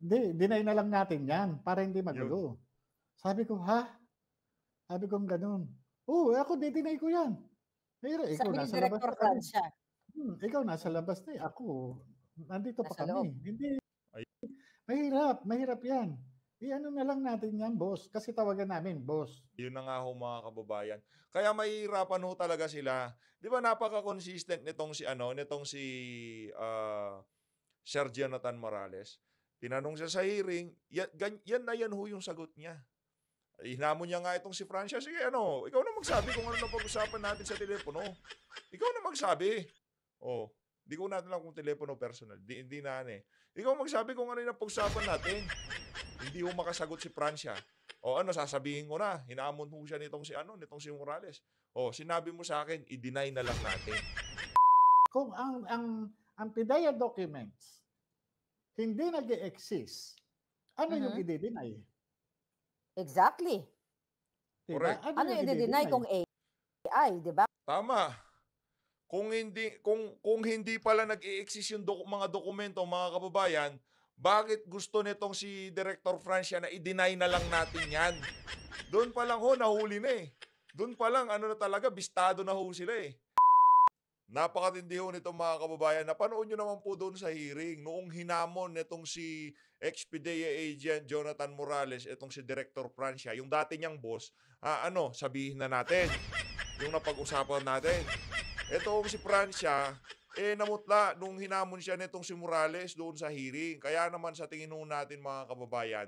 Hindi, dinay na lang natin yan para hindi magulo. Sabi ko, ha? Sabi ko ganun. Oo, oh, eh, ako dinay ko yan. Pero ikaw Sabi nasa labas na kami. Siya. Hmm, ikaw nasa labas na eh. Ako, nandito nasa pa kami. Loob. Hindi. Ay. Mahirap, mahirap yan. I-ano eh, na lang natin yan, boss. Kasi tawagan namin, boss. Yun na nga ho mga kababayan. Kaya mahirapan ho talaga sila. Di ba napaka-consistent nitong si ano, nitong si uh, Sir Jonathan Morales Tinanong siya sa hearing, yan, yan na yan ho yung sagot niya. Hinamon niya nga itong si Francia, sige ano, ikaw na magsabi kung ano na pag-usapan natin sa telepono. Ikaw na magsabi. Oh, di ko natin lang kung telepono personal. Di, hindi na ano eh. Ikaw magsabi kung ano na pag-usapan natin. hindi ho makasagot si Francia. O oh, ano, sasabihin ko na, hinamon ho siya nitong si ano, nitong si Morales. O oh, sinabi mo sa akin, i-deny na lang natin. Kung ang ang ang PIDEA documents hindi nag exist ano mm-hmm. yung i-deny? Exactly. Diba? Correct. Ano, ano yung i-deny kung AI, di ba? Tama. Kung hindi kung kung hindi pala nag-exist yung do- mga dokumento, mga kababayan, bakit gusto nitong si Director Francia na i-deny na lang natin 'yan? Doon pa lang ho nahuli na eh. Doon pa lang ano na talaga bistado na ho sila eh. Napakatindi ho nitong mga kababayan. Napanood nyo naman po doon sa hearing. Noong hinamon nitong si Expedia agent Jonathan Morales, itong si Director Francia, yung dati niyang boss, ah, ano, sabihin na natin. Yung napag-usapan natin. Itong si Francia, eh namutla nung hinamon siya nitong si Morales doon sa hearing. Kaya naman sa tingin natin mga kababayan,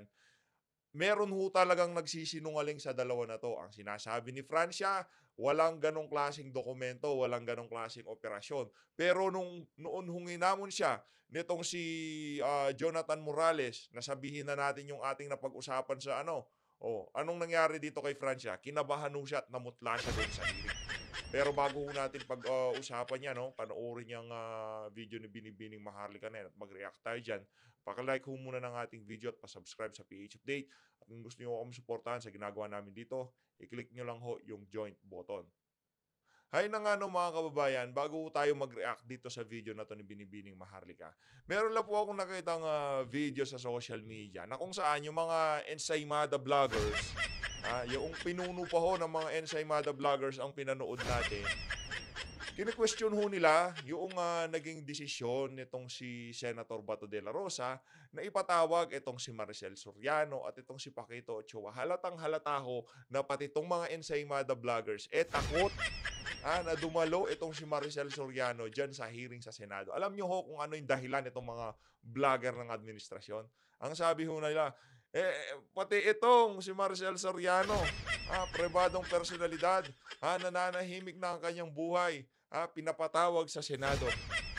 meron ho talagang nagsisinungaling sa dalawa na to. Ang sinasabi ni Francia, Walang ganong klasing dokumento, walang ganong klasing operasyon. Pero nung, noon hunginamon siya nitong si uh, Jonathan Morales, nasabihin na natin yung ating napag-usapan sa ano, oh, anong nangyari dito kay Francia? Kinabahan siya at namutla siya doon sa hilig. Pero bago natin pag-usapan uh, niya, no, panoorin niyang uh, video ni Binibining Maharlika na yan at mag-react tayo dyan. Pakalike ho muna ng ating video at pasubscribe sa PH Update. At kung gusto niyo kami suportahan sa ginagawa namin dito, i-click niyo lang ho yung joint button. Hay na nga no mga kababayan, bago tayo mag-react dito sa video na to ni Binibining Maharlika, meron lang po akong nakitang uh, video sa social media na kung saan yung mga ensaymada vloggers, uh, yung pinuno pa ho ng mga ensaymada vloggers ang pinanood natin Kine-question ho nila yung uh, naging desisyon nitong si Senator Bato de la Rosa na ipatawag itong si Maricel Soriano at itong si Pakito Ochoa. Halatang halata ho na pati itong mga ensaymada vloggers eh takot ah, na dumalo itong si Maricel Soriano dyan sa hearing sa Senado. Alam nyo ho kung ano yung dahilan itong mga vlogger ng administrasyon. Ang sabi ho nila, eh, pati itong si Maricel Soriano, ah, pribadong personalidad, ah, nananahimik na ang kanyang buhay ah, pinapatawag sa Senado.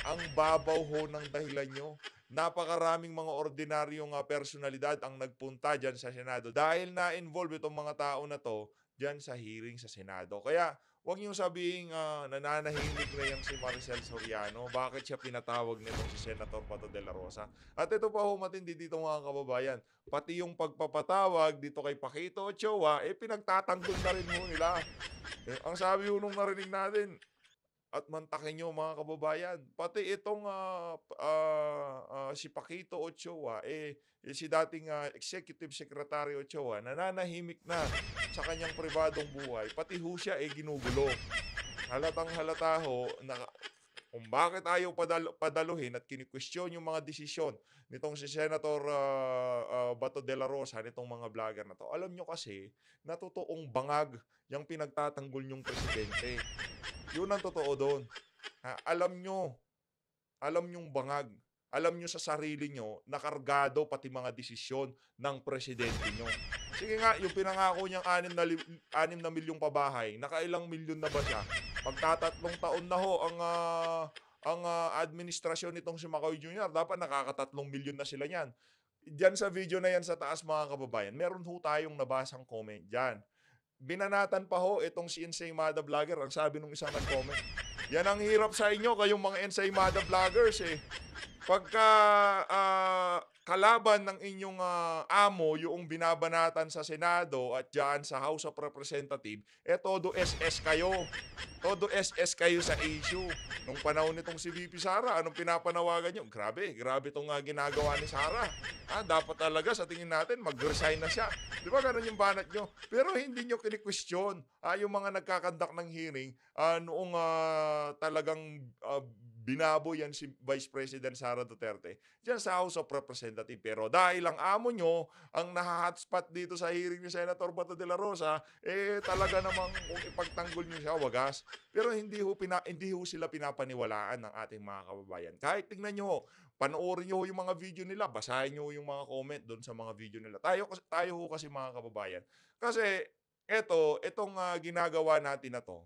ang babaw ho ng dahilan nyo. Napakaraming mga ordinaryong ah, personalidad ang nagpunta dyan sa Senado dahil na-involve itong mga tao na to dyan sa hearing sa Senado. Kaya huwag niyong sabihin uh, nananahimik na yung si Maricel Soriano. Bakit siya pinatawag nitong si Senator Pato de la Rosa? At ito pa ho matindi dito mga kababayan. Pati yung pagpapatawag dito kay Pakito Ochoa, eh pinagtatanggol na rin ho nila. Eh, ang sabi ho nung narinig natin, at mantakin nyo mga kababayan. Pati itong uh, uh, uh, si Paquito Ochoa, eh, eh si dating uh, Executive Secretary Ochoa, nananahimik na sa kanyang pribadong buhay. Pati ho siya eh ginugulo. Halatang halataho na, kung bakit ayaw padal- padaluhin at kinikwestiyon yung mga desisyon nitong si Senator uh, uh, Bato de la Rosa, nitong mga vlogger na to. Alam nyo kasi, natutoong bangag yung pinagtatanggol nyong presidente. Yun ang totoo doon. Ha, alam nyo, alam nyong bangag alam nyo sa sarili nyo, nakargado pati mga desisyon ng presidente nyo. Sige nga, yung pinangako niyang 6 na, 6 na milyong pabahay, nakailang milyon na ba siya? Pagtatatlong taon na ho ang uh, ang uh, administrasyon nitong si Macoy Jr., dapat nakakatatlong milyon na sila niyan. Diyan sa video na yan sa taas mga kababayan, meron ho tayong nabasang comment diyan. Binanatan pa ho itong si Insaymada Vlogger, ang sabi ng isang nag-comment. Yan ang hirap sa inyo, kayong mga Ensaymada Vloggers eh pagka uh, kalaban ng inyong uh, amo, yung binabanatan sa Senado at dyan sa House of Representatives, eh todo SS kayo. Todo SS kayo sa issue. Nung panahon nitong si VP Sara, anong pinapanawagan nyo? Grabe, grabe itong uh, ginagawa ni Sara. Ah, dapat talaga sa tingin natin, mag-resign na siya. Di ba ganun yung banat nyo? Pero hindi nyo kini-question ah, yung mga nagkakandak ng hearing ah, noong ah, talagang ah, binabo yan si Vice President Sara Duterte dyan sa House of Representatives. Pero dahil ang amo nyo, ang nahahotspot dito sa hearing ni Senator Bato de la Rosa, eh talaga namang kung ipagtanggol nyo siya, wagas. Pero hindi ho, pina, hindi ho sila pinapaniwalaan ng ating mga kababayan. Kahit tingnan nyo, panoorin nyo yung mga video nila, basahin nyo yung mga comment doon sa mga video nila. Tayo, tayo ho kasi mga kababayan. Kasi eto, itong uh, ah, ginagawa natin na to,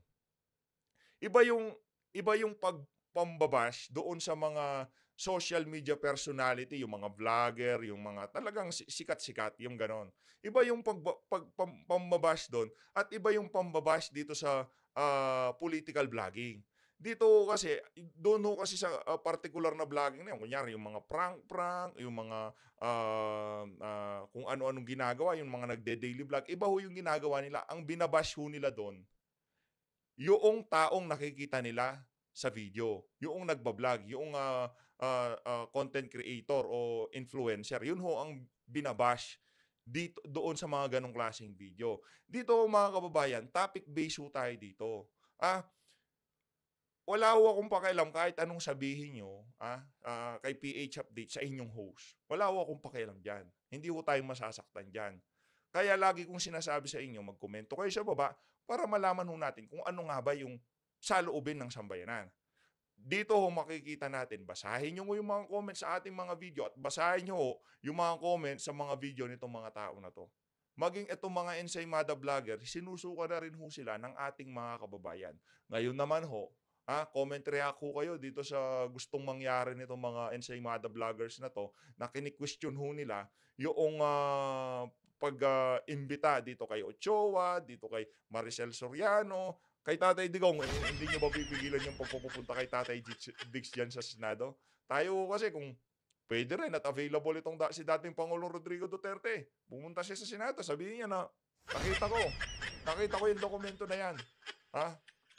iba yung iba yung pag pambabash doon sa mga social media personality, yung mga vlogger, yung mga talagang sikat-sikat, yung ganon. Iba yung pag, pag, pambabash doon at iba yung pambabash dito sa uh, political vlogging. Dito kasi, doon ho kasi sa uh, particular na vlogging na yun, kunyari yung mga prank-prank, yung mga uh, uh, kung ano-anong ginagawa, yung mga nagde-daily vlog, iba ho yung ginagawa nila. Ang binabash ho nila doon, yung taong nakikita nila sa video. Yung nagbablog, yung uh, uh, uh, content creator o influencer, yun ho ang binabash dito, doon sa mga ganong klaseng video. Dito mga kababayan, topic-based ho tayo dito. Ah, wala ho akong pakialam kahit anong sabihin nyo ah, ah, kay PH Update sa inyong host. Wala ho akong pakialam dyan. Hindi ho tayo masasaktan dyan. Kaya lagi kong sinasabi sa inyo, magkomento kayo sa baba para malaman ho natin kung ano nga ba yung sa loobin ng sambayanan. Dito ho makikita natin, basahin nyo yung mga comments sa ating mga video at basahin nyo yung mga comments sa mga video nitong mga tao na to. Maging itong mga ensaymada vlogger, sinusuka na rin ho sila ng ating mga kababayan. Ngayon naman ho, ha, comment react ho kayo dito sa gustong mangyari nitong mga ensaymada vloggers na to na kini-question ho nila yung uh, ah, pag-imbita ah, uh, dito kay Ochoa, dito kay Maricel Soriano, Kay Tatay Digong, eh, hindi niyo ba pipigilan yung pagpupunta kay Tatay Dix dyan sa Senado? Tayo kasi kung pwede rin at available itong da- si dating Pangulong Rodrigo Duterte, pumunta siya sa Senado, sabihin niya na, nakita ko, nakita ko yung dokumento na yan. Ha?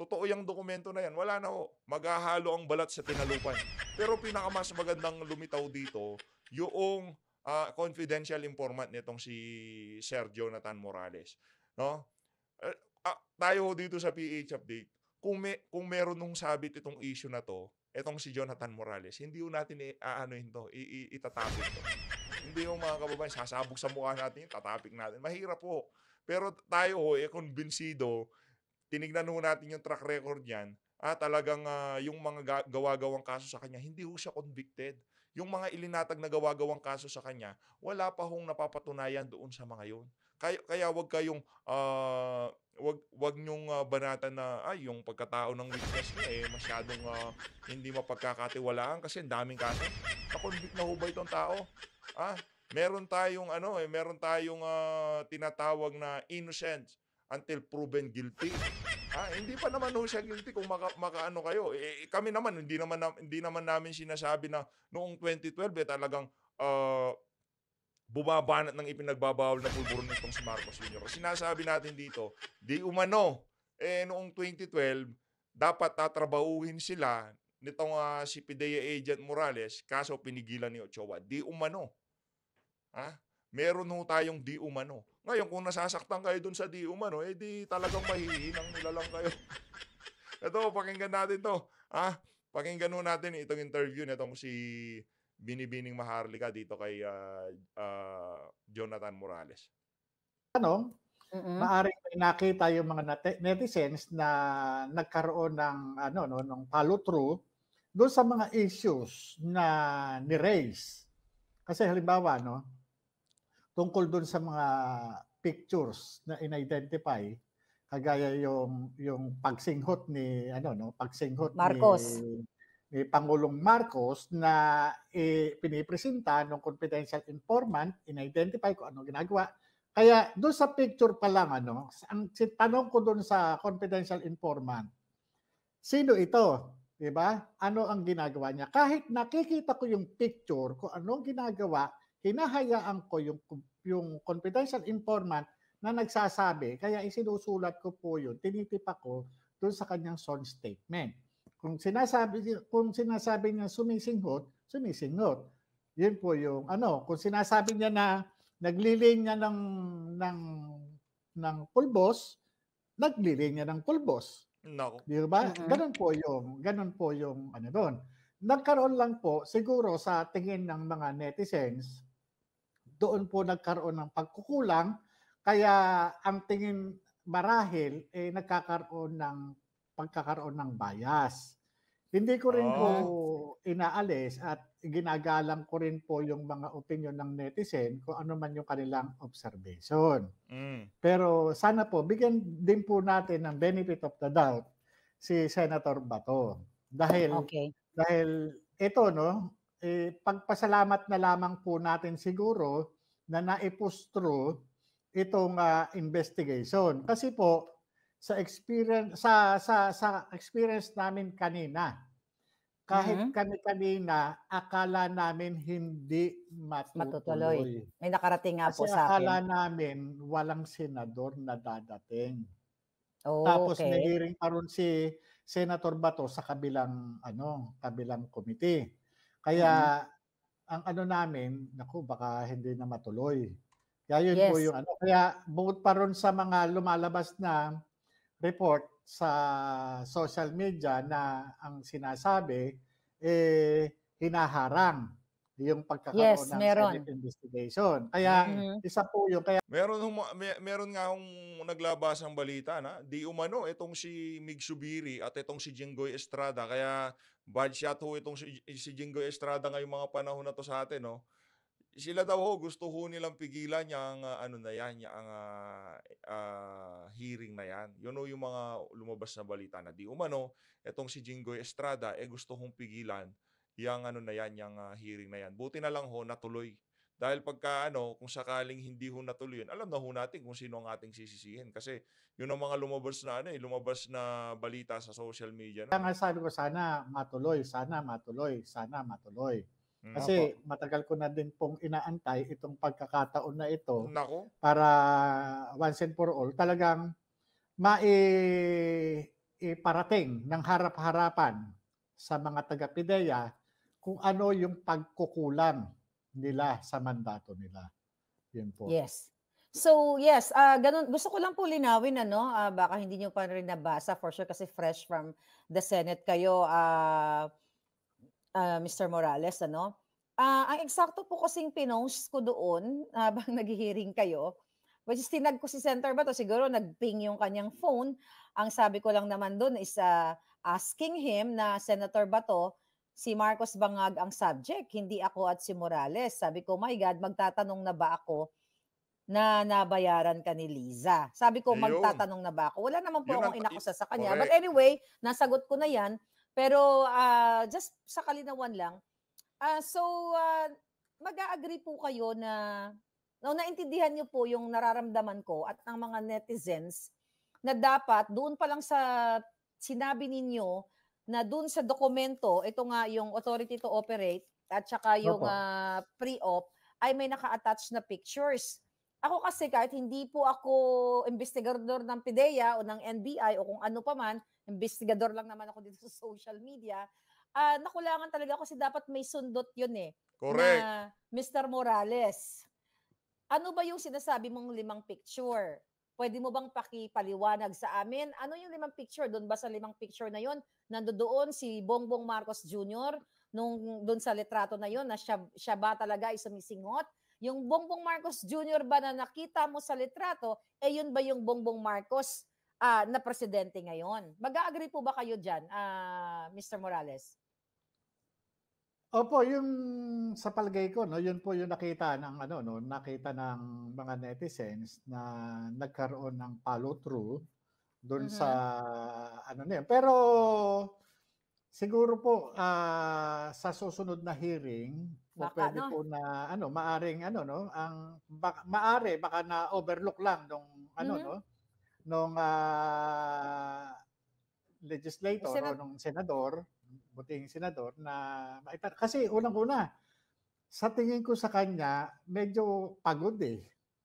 Totoo yung dokumento na yan. Wala na ho. Maghahalo ang balat sa tinalupan. Pero pinakamas magandang lumitaw dito, yung uh, confidential informant nitong si Sergio Nathan Morales. No? tayo ho dito sa PH update, kung, may, kung meron nung sabit itong issue na to, etong si Jonathan Morales, hindi ho natin aanoin to, itatapik to. hindi ho mga kababayan, sasabog sa mukha natin, tatapik natin. Mahirap po. Pero tayo ho, eh, konbinsido, tinignan ho natin yung track record niyan, ah, talagang uh, yung mga gawa-gawang kaso sa kanya, hindi ho siya convicted. Yung mga ilinatag na gawa-gawang kaso sa kanya, wala pa hong napapatunayan doon sa mga yun. Kaya, kaya wag kayong, uh, wag, wag nyong uh, banatan na, ay, yung pagkatao ng witness niya, eh, masyadong uh, hindi mapagkakatiwalaan kasi ang daming kaso. Nakonvict na ho itong tao? Ah, meron tayong ano eh, meron tayong uh, tinatawag na innocent until proven guilty. Ah, hindi pa naman ho siya guilty kung maka, makaano kayo. Eh, eh kami naman hindi naman hindi naman namin sinasabi na noong 2012 eh, talagang uh, bumabanat ng ipinagbabawal na pulburon nitong si Marcos Jr. Sinasabi natin dito, di umano, eh noong 2012, dapat tatrabahuhin sila nitong uh, si Pidea Agent Morales, kaso pinigilan ni Ochoa. Di umano. Ha? Meron ho tayong di umano. Ngayon, kung nasasaktan kayo dun sa di umano, eh di talagang mahihinang nila lang kayo. Ito, pakinggan natin to. Ha? Pakinggan ho natin itong interview nitong si binibining maharlika dito kay uh, uh, Jonathan Morales. Ano? Mm-hmm. Maaring may nakita yung mga nat- netizens na nagkaroon ng ano no ng follow through doon sa mga issues na ni-raise. Kasi halimbawa no tungkol doon sa mga pictures na in-identify kagaya yung yung pagsinghot ni ano no pagsinghot Marcos. ni ni Pangulong Marcos na eh, pinipresenta ng confidential informant, in-identify ko ano ginagawa. Kaya doon sa picture pa lang, ano, ang tanong ko doon sa confidential informant, sino ito? Di ba? Ano ang ginagawa niya? Kahit nakikita ko yung picture, kung anong ginagawa, hinahayaan ko yung, yung confidential informant na nagsasabi. Kaya isinusulat ko po yun, tinitipa ko doon sa kanyang sworn statement. Kung sinasabi, kung sinasabi niya sumisinghot, sumisinghot. Yun po yung ano, kung sinasabi niya na naglilin niya ng ng ng pulbos, naglilin niya ng pulbos. No. Di ba? Mm-hmm. Ganun po yung, ganun po yung ano doon. Nagkaroon lang po siguro sa tingin ng mga netizens, doon po nagkaroon ng pagkukulang kaya ang tingin marahil eh nagkakaroon ng pagkakaroon ng bias. Hindi ko rin oh. po ah. inaalis at ginagalang ko rin po yung mga opinion ng netizen kung ano man yung kanilang observation. Mm. Pero sana po, bigyan din po natin ng benefit of the doubt si Senator Bato. Dahil, okay. dahil ito, no, eh, pagpasalamat na lamang po natin siguro na naipustro itong uh, investigation. Kasi po, sa experience sa sa sa experience namin kanina kahit mm-hmm. kami kanina akala namin hindi matutuloy. matutuloy. May nakarating nga Kasi po sa akin. akala namin walang senador na dadating. Oh, Tapos okay. nagiring aron si Senator Bato sa kabilang ano, kabilang committee. Kaya mm-hmm. ang ano namin, nako baka hindi na matuloy. Kaya yun yes. po yung ano. Kaya bukod pa ron sa mga lumalabas na report sa social media na ang sinasabi eh hinaharang yung pagkakaroon yes, ng meron. investigation. Kaya mm-hmm. isa po yung kaya Meron hum- may, meron nga akong naglabas ang balita na di umano itong si Mig Subiri at itong si Jinggoy Estrada kaya bad shot ho itong si, si Jinggoy Estrada ngayong mga panahon na to sa atin no sila daw ho, gusto ho nilang pigilan yung uh, ah, ano na yan, yung uh, ah, uh, ah, hearing na yan. You know, yung mga lumabas na balita na di umano, etong si Jingoy Estrada, eh gusto hong pigilan yung ano na yan, yung uh, hearing na yan. Buti na lang ho, natuloy. Dahil pagka ano, kung sakaling hindi ho natuloy yun, alam na ho natin kung sino ang ating sisisihin. Kasi yun ang mga lumabas na ano, eh, lumabas na balita sa social media. No? Kaya nga sabi ko, sana matuloy, sana matuloy, sana matuloy. Mm. Kasi Apo. matagal ko na din pong inaantay itong pagkakataon na ito Nako. para once and for all talagang maiparating ng harap-harapan sa mga taga pideya kung ano yung pagkukulang nila sa mandato nila. Yan po. Yes. So, yes, uh, ganun, gusto ko lang po linawin, ano, uh, baka hindi niyo pa rin nabasa, for sure, kasi fresh from the Senate kayo. Uh, uh, ah, Mr. Morales, ano? Uh, ang eksakto po kasing pinost ko doon habang naghihiring kayo, which is tinag ko si Center ba to, siguro nagping yung kanyang phone. Ang sabi ko lang naman doon is uh, asking him na Senator ba to, si Marcos Bangag ang subject, hindi ako at si Morales. Sabi ko, my God, magtatanong na ba ako na nabayaran ka ni Liza? Sabi ko, Ayun. magtatanong na ba ako? Wala naman po Yun akong inakusa sa kanya. Correct. But anyway, nasagot ko na yan. Pero uh, just sa kalinawan lang, uh, so uh, ah, mag-agree po kayo na no, naintindihan niyo po yung nararamdaman ko at ng mga netizens na dapat doon pa lang sa sinabi ninyo na doon sa dokumento, ito nga yung authority to operate at saka yung uh, pre-op ay may naka-attach na pictures. Ako kasi kahit hindi po ako investigador ng PDEA o ng NBI o kung ano pa man, investigador lang naman ako dito sa social media, uh, nakulangan talaga ako kasi dapat may sundot yun eh. Correct. Na Mr. Morales, ano ba yung sinasabi mong limang picture? Pwede mo bang pakipaliwanag sa amin? Ano yung limang picture? Doon ba sa limang picture na yon nandoon si Bongbong Marcos Jr. nung doon sa litrato na yon na siya, siya ba talaga ay sumisingot? Yung Bongbong Marcos Jr. ba na nakita mo sa litrato, eh yun ba yung Bongbong Marcos uh, na presidente ngayon. Mag-agree po ba kayo dyan, uh, ah, Mr. Morales? Opo, yung sa palagay ko, no, yun po yung nakita ng ano, no, nakita ng mga netizens na nagkaroon ng follow through doon mm-hmm. sa ano na yun. Pero siguro po uh, sa susunod na hearing, baka, po pwede no? po na ano, maaring ano no, ang baka, maari baka na overlook lang nung ano mm-hmm. no nung uh, legislator Senat- o nung senador, buting senador na maitan. Kasi unang-una, sa tingin ko sa kanya, medyo pagod eh.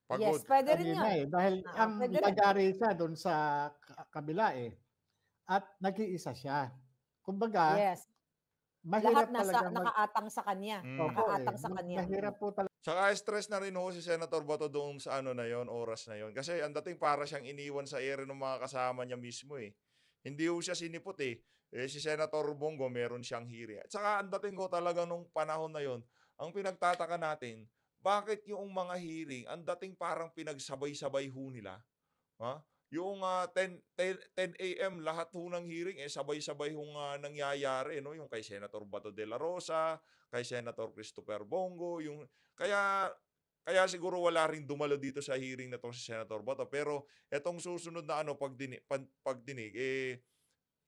Pagod. Yes, pwede rin yun. Eh, dahil ah, ang nagari siya doon sa kabila eh. At nag-iisa siya. Kumbaga, yes. mahirap Lahat nasa, talaga. Lahat nakaatang sa kanya. Mm. Eh. Nakaatang eh, sa kanya. Mahirap po talaga Tsaka stress na rin ho si Senator Bato doon sa ano na yon oras na yon Kasi ang dating para siyang iniwan sa ere ng mga kasama niya mismo eh. Hindi ho siya sinipot eh. eh si Senator Bongo meron siyang hiri. Tsaka ang dating ko talaga nung panahon na yon ang pinagtataka natin, bakit yung mga hearing, ang dating parang pinagsabay-sabay ho nila? Ha? Yung uh, 10, 10, 10 a.m. lahat ho ng hearing, eh, sabay-sabay hong uh, nangyayari. No? Yung kay Senator Bato de la Rosa, kay Senator Christopher Bongo. Yung... Kaya kaya siguro wala rin dumalo dito sa hearing na tong si Senator Bato. Pero etong susunod na ano pagdinig, pag, pagdinig eh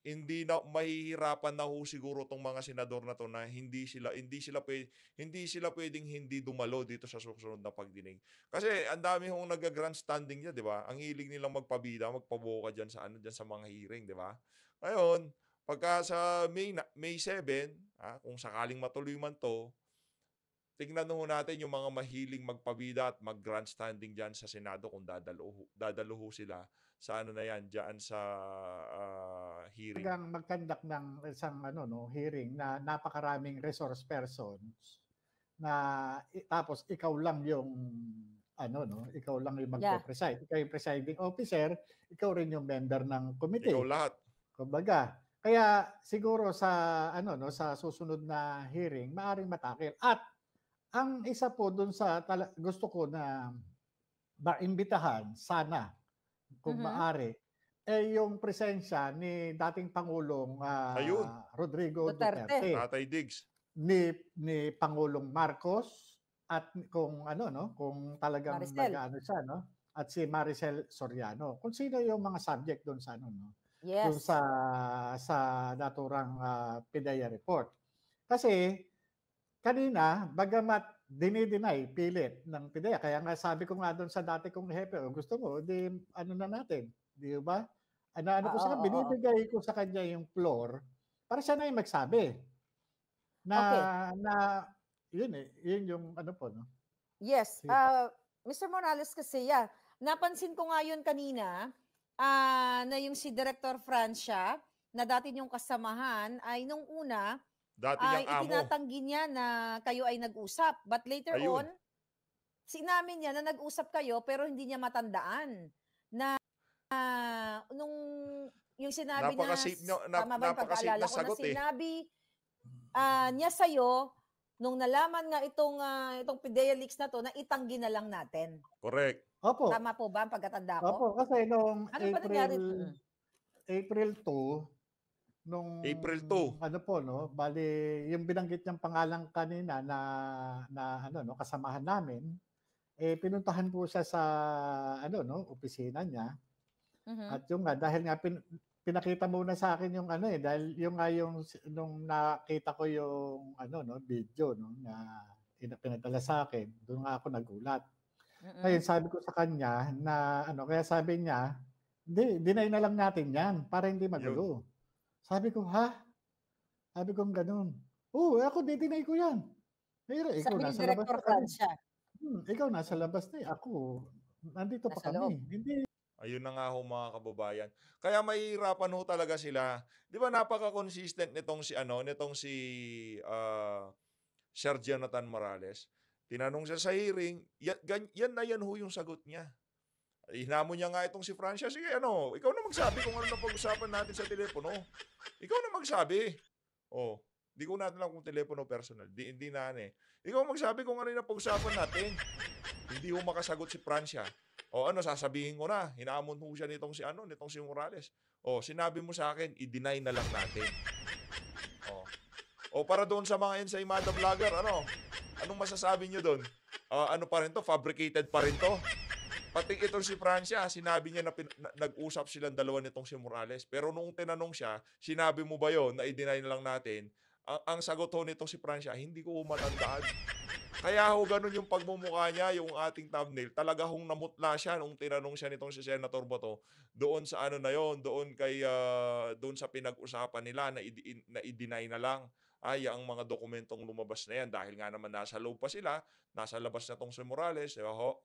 hindi na mahihirapan na ho siguro tong mga senador na to na hindi sila hindi sila pwede, hindi sila pwedeng hindi dumalo dito sa susunod na pagdinig. Kasi ang dami hong naga-grandstanding niya, 'di ba? Ang hilig nilang magpabida, magpaboka diyan sa ano diyan sa mga hearing, 'di ba? Ngayon, pagka sa May May 7, ah, kung sakaling matuloy man to, tingnan ho natin yung mga mahiling magpabida at mag-grandstanding diyan sa Senado kung dadalo, dadalo sila sa ano na yan, diyan sa uh, hearing. Hanggang magkandak ng isang ano, no, hearing na napakaraming resource persons na tapos ikaw lang yung ano no, ikaw lang yung magpo-preside. Yeah. Ikaw yung presiding officer, ikaw rin yung member ng committee. Ikaw lahat. Kumbaga, kaya siguro sa ano no sa susunod na hearing maaring matakil. At ang isa po doon sa tala, gusto ko na maimbitahan sana kung mm-hmm. maaari, eh yung presensya ni dating Pangulong uh, Ayun. Rodrigo Duterte. Duterte. Tatay Diggs. Ni, ni Pangulong Marcos at kung ano no, kung talagang nag-ano siya no, at si Maricel Soriano. Kung sino yung mga subject doon sa ano no. Yes. Doon sa sa naturang uh, PIDEA report. Kasi kanina bagamat dinideny, pilit ng PIDEA. Kaya nga sabi ko nga doon sa dati kong hepe, oh, gusto mo, di ano na natin, di ba? Ano, ano ko sa ah, kanya, binibigay ko sa kanya yung floor para siya na yung magsabi. Na, okay. na, yun eh, yun yung ano po, no? Yes. Uh, ah, Mr. Morales kasi, yeah, napansin ko nga yun kanina, uh, na yung si Director Francia, na dati niyong kasamahan, ay nung una, Dati ay niyang amo. Itinatanggi niya na kayo ay nag-usap. But later Ayun. on, sinamin niya na nag-usap kayo pero hindi niya matandaan na uh, nung yung sinabi na, na tama ba pag-aalala na ko sagot, na eh. sinabi eh. uh, niya sa'yo nung nalaman nga itong uh, itong Pidea Leaks na to na itanggi na lang natin. Correct. Opo. Tama po ba ang pagkatanda ko? Opo, kasi noong ano April, April 2, nung April 2. Ano po no? Bali yung binanggit niyang pangalan kanina na na ano no kasamahan namin eh pinuntahan po siya sa ano no opisina niya. Mm-hmm. At yung nga dahil nga pin, pinakita muna sa akin yung ano eh dahil yung nga yung nung nakita ko yung ano no video no na pinadala sa akin, doon nga ako nagulat. Mm-hmm. Ngayon sabi ko sa kanya na ano kaya sabi niya, hindi, deny na lang natin 'yan para hindi magulo. Yun. Sabi ko, ha? Sabi ko, ganun. Oo, oh, eh, ako ditinay ko yan. Pero ikaw Sabi nasa labas. Sabi ni Director Hmm, ikaw nasa labas na eh. Ako, nandito nasa pa kami. Loob. Hindi. Ayun na nga ho mga kababayan. Kaya mahirapan ho talaga sila. Di ba napaka-consistent nitong si ano, nitong si uh, Sir Jonathan Morales. Tinanong siya sa hearing, yan, yan na yan ho yung sagot niya. Hinamon niya nga itong si Francia. Sige, ano, ikaw na magsabi kung ano na pag-usapan natin sa telepono. Ikaw na magsabi. Oh, di ko natin lang kung telepono personal. Di, hindi na ano eh. Ikaw magsabi kung ano na pag-usapan natin. hindi ho makasagot si Francia. O oh, ano, sasabihin ko na. Hinamon ho siya nitong si ano, nitong si Morales. O, oh, sinabi mo sa akin, i-deny na lang natin. O, oh. o para doon sa mga ensaymada vlogger, ano? Anong masasabi niyo doon? Uh, ano pa rin to? Fabricated pa rin to? Pati itong si Francia, sinabi niya na, pin, na nag-usap silang dalawa nitong si Morales. Pero nung tinanong siya, sinabi mo ba yon na i-deny na lang natin? Ang, ang sagot ho nitong si Francia, hindi ko matandaan. Kaya ho ganun yung pagmumukha niya, yung ating thumbnail. Talaga hong namutla siya nung tinanong siya nitong si Senator Boto doon sa ano na yon, doon kay uh, doon sa pinag-usapan nila na, i- na i-deny na lang ay ang mga dokumentong lumabas na yan dahil nga naman nasa loob pa sila, nasa labas na tong si Morales, di ba ho?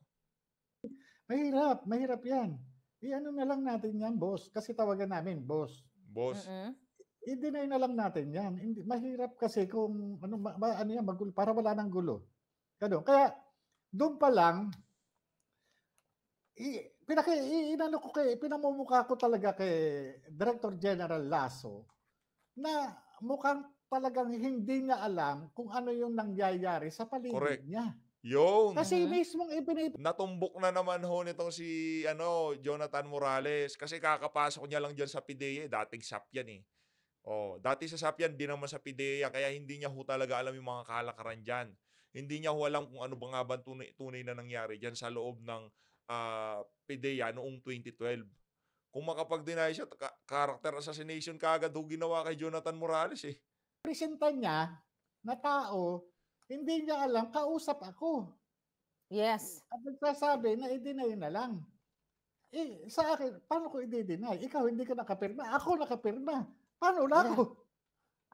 Mahirap, mahirap yan. I-ano na lang natin yan, boss. Kasi tawagan namin, boss. Boss. Uh-uh. I-deny na lang natin yan. Hindi, mahirap kasi kung ano, ma, ma, ano yan, magulo, para wala ng gulo. Ganun. Kaya, doon pa lang, i, pinaki, i, inano ko kay, pinamumukha ko talaga kay Director General Lasso na mukhang talagang hindi niya alam kung ano yung nangyayari sa paligid Correct. niya. Yung Kasi mismo ipinip... natumbok na naman ho nitong si ano Jonathan Morales kasi kakapasok niya lang diyan sa PDEA, dating SAP yan eh. Oh, dati sa SAP yan, di naman sa PDEA kaya hindi niya ho talaga alam yung mga kalakaran diyan. Hindi niya ho alam kung ano ba nga ba tunay, tunay na nangyari diyan sa loob ng uh, ah, PDEA ah, noong 2012. Kung makapag-deny siya, ka- character assassination kaagad ho ginawa kay Jonathan Morales eh. Presenta niya na tao hindi niya alam, kausap ako. Yes. At nagsasabi na i-deny na lang. Eh, sa akin, paano ko i-deny? Ikaw hindi ka nakapirma. Ako nakapirma. Paano na ako?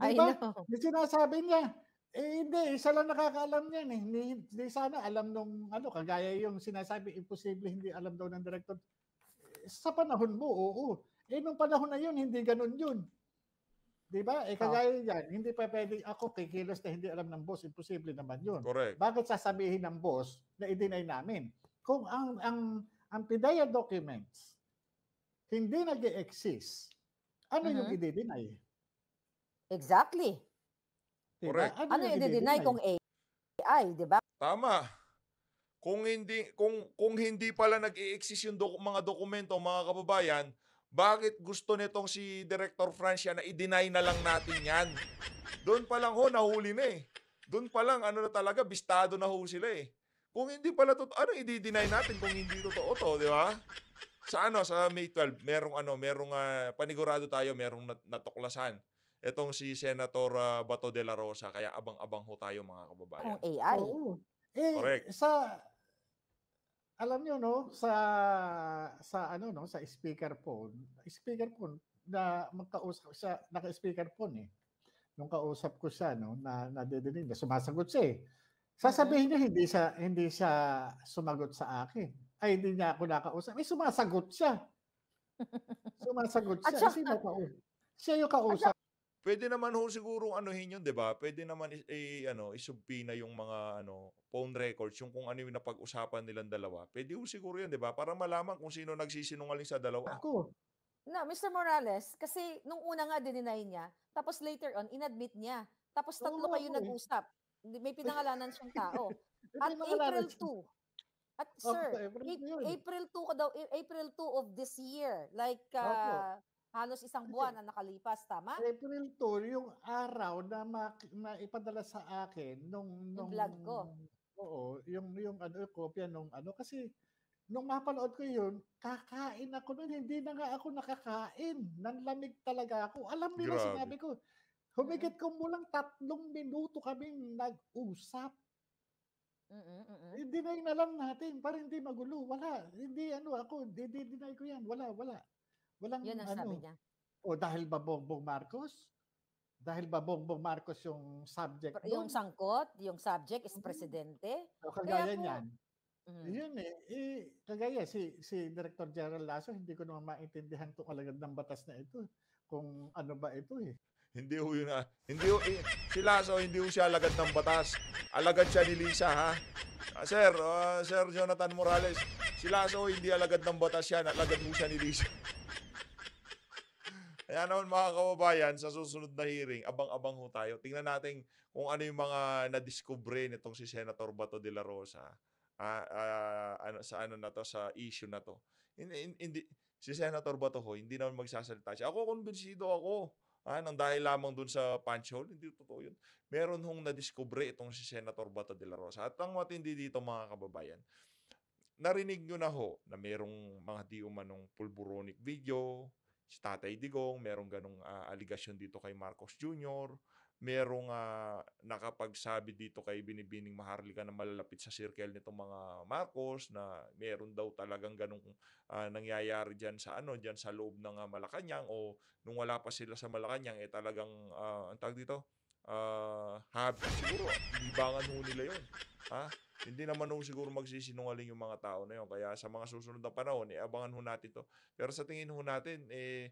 Yeah. Diba? I know. Yung sinasabi niya, eh hindi, isa lang nakakaalam niyan eh. Hindi, hindi sana alam nung, ano, kagaya yung sinasabi, imposible hindi alam daw ng director. Sa panahon mo, oo. Eh nung panahon na yun, hindi ganun yun. Di ba? Eh, kagaya ah. yan, hindi pa pwedeng ako kikilos na hindi alam ng boss. Imposible naman yun. Correct. Bakit sasabihin ng boss na i-deny namin? Kung ang, ang, ang PIDEA documents hindi nag exist ano mm-hmm. yung i-deny? Exactly. Diba? Correct. Ano, ano yung i-deny kung AI, di ba? Tama. Kung hindi kung kung hindi pala nag-exist yung dok- mga dokumento mga kababayan, bakit gusto nitong si Director Francia na i-deny na lang natin yan? Doon pa lang ho, nahuli na eh. Doon pa lang, ano na talaga, bistado na ho sila eh. Kung hindi pala totoo, ano i-deny natin kung hindi totoo to, di ba? Sa ano, sa May 12, merong ano, merong uh, panigurado tayo, merong natuklasan. Itong si Senator uh, Bato de la Rosa, kaya abang-abang ho tayo mga kababayan. Ang AI. Oo. Eh, Correct. Sa alam niyo no sa sa ano no sa speakerphone, speakerphone na magkausap sa naka-speakerphone eh. Nung kausap ko siya no na nadedinig, sumasagot siya eh. Sasabihin niya hindi siya hindi siya sumagot sa akin. Ay hindi niya ako nakausap. may eh, sumasagot siya. sumasagot siya. At siya, Sino Siya yung kausap Pwede naman ho siguro anuhin yun, 'di ba? Pwede naman i, i ano, isubpina yung mga ano, phone records, yung kung ano yung napag-usapan nilang dalawa. Pwede ho siguro 'yun, 'di ba? Para malaman kung sino nagsisinungaling sa dalawa. Ako. Na, Mr. Morales, kasi nung una nga dininay niya, tapos later on inadmit niya. Tapos tatlo kayo nag-usap. May pinangalanan siyang tao. At April 2, At sir, April 2 ko daw, April 2 of this year. Like uh, halos isang buwan na nakalipas, tama? April 2, yung araw na, mak- na ipadala sa akin nung... nung yung vlog ko. Oo, yung, yung ano, kopya nung ano. Kasi nung mapanood ko yun, kakain ako nun. Hindi na nga ako nakakain. Nanlamig talaga ako. Alam nila Grabe. sinabi ko, humigit ko mulang tatlong minuto kaming nag-usap. Mm-mm, mm Hindi na yun alam natin para hindi magulo. Wala. Hindi ano ako. Hindi, deny ko yan. Wala, wala. Walang Yun ang ano, sabi niya. O dahil ba Bongbong Marcos? Dahil ba Bongbong Marcos yung subject? Doon? Yung sangkot, yung subject is mm. presidente. O kagaya Kaya niyan. Mm-hmm. Yun eh, eh, kagaya si, si Director General Lasso, hindi ko naman maintindihan itong alagad ng batas na ito, kung ano ba ito eh. Hindi ho yun ha. Ah. Hindi ho, eh, si Lasso, hindi ho siya alagad ng batas. Alagad siya ni Lisa ha. Ah, sir, uh, Sir Jonathan Morales, si Lasso hindi alagad ng batas yan, alagad ho siya ni Lisa. Kaya naman mga kababayan, sa susunod na hearing, abang-abang ho tayo. Tingnan natin kung ano yung mga nadiskubre nitong si Senator Bato de la Rosa ah, ah, ano, sa ano na to, sa issue na to. Hindi, hindi, si Senator Bato ho, hindi naman magsasalita siya. Ako, kumbinsido ako. Ah, nang dahil lamang dun sa punch hole, hindi totoo yun. Meron hong nadiskubre itong si Senator Bato de la Rosa. At ang matindi dito mga kababayan, narinig nyo na ho na merong mga di umanong pulburonic video, si Tatay Digong, merong ganong uh, aligasyon dito kay Marcos Jr., merong uh, nakapagsabi dito kay Binibining Maharlika na malalapit sa circle nitong mga Marcos na meron daw talagang ganong uh, nangyayari diyan sa ano, diyan sa loob ng uh, Malacanang o nung wala pa sila sa Malacanang eh talagang uh, ang tag dito, uh, ah, habit siguro. Libangan ho nila yun. Ha? Hindi naman ho siguro magsisinungaling yung mga tao na yun. Kaya sa mga susunod na panahon, eh, abangan ho natin to. Pero sa tingin ho natin, eh,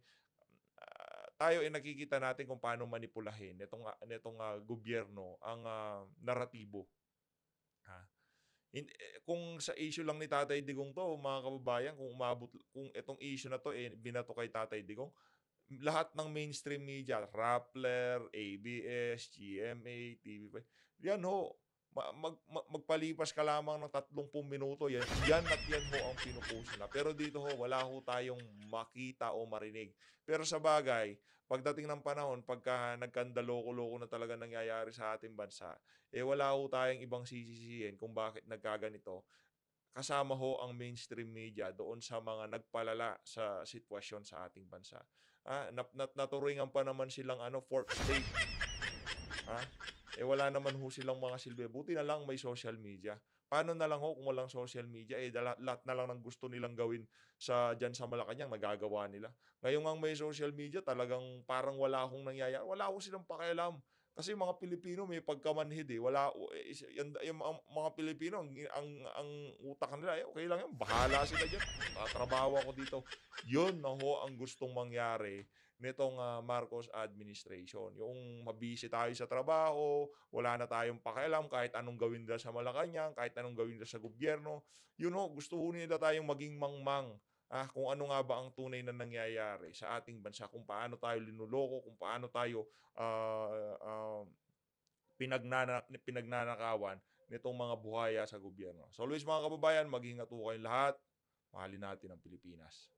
uh, tayo ay eh, nakikita natin kung paano manipulahin nitong, nitong uh, gobyerno ang uh, naratibo. Ha? In, eh, kung sa issue lang ni Tatay Digong to, mga kababayan, kung umabot, kung itong issue na to, eh, binato kay Tatay Digong, lahat ng mainstream media, Rappler, ABS, GMA, TV5, yan ho, mag, mag, magpalipas ka lamang ng 30 minuto, yan, yan at yan ho ang pinupost na. Pero dito ho, wala ho tayong makita o marinig. Pero sa bagay, pagdating ng panahon, pagka nagkandaloko-loko na talaga nangyayari sa ating bansa, eh wala ho tayong ibang sisisihin kung bakit nagkaganito. Kasama ho ang mainstream media doon sa mga nagpalala sa sitwasyon sa ating bansa. Ah, nat nat naturingan pa naman silang ano, fourth state. ah, eh wala naman ho silang mga silbi. Buti na lang may social media. Paano na lang ho kung walang social media? Eh lahat, lahat na lang ng gusto nilang gawin sa diyan sa Malacanang nagagawa nila. Ngayon ang may social media, talagang parang wala akong nangyayari. Wala ho silang pakialam kasi yung mga Pilipino may pagkamanhid eh. Wala, eh, yung, yung, yung mga Pilipino, ang, ang, ang utak nila, eh, okay lang yan, bahala sila dyan. Tatrabaho ako dito. Yun na ho ang gustong mangyari nitong uh, Marcos administration. Yung mabisi tayo sa trabaho, wala na tayong pakialam kahit anong gawin nila sa Malacanang, kahit anong gawin nila sa gobyerno. Yun ho, gusto ho nila tayong maging mangmang. -mang ah, kung ano nga ba ang tunay na nangyayari sa ating bansa, kung paano tayo linuloko, kung paano tayo uh, uh, pinagnana, pinagnanakawan nitong mga buhaya sa gobyerno. So Luis, mga kababayan, maghingat po kayong lahat. Mahalin natin ang Pilipinas.